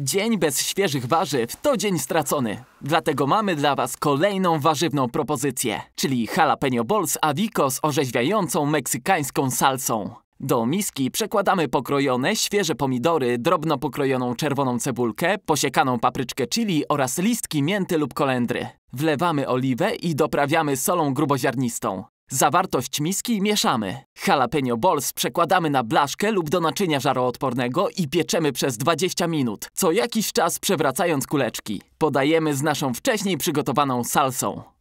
Dzień bez świeżych warzyw to dzień stracony. Dlatego mamy dla Was kolejną warzywną propozycję, czyli jalapeno balls avico z orzeźwiającą meksykańską salsą. Do miski przekładamy pokrojone, świeże pomidory, drobno pokrojoną czerwoną cebulkę, posiekaną papryczkę chili oraz listki mięty lub kolendry. Wlewamy oliwę i doprawiamy solą gruboziarnistą. Zawartość miski mieszamy. Jalapeno balls przekładamy na blaszkę lub do naczynia żaroodpornego i pieczemy przez 20 minut, co jakiś czas przewracając kuleczki. Podajemy z naszą wcześniej przygotowaną salsą.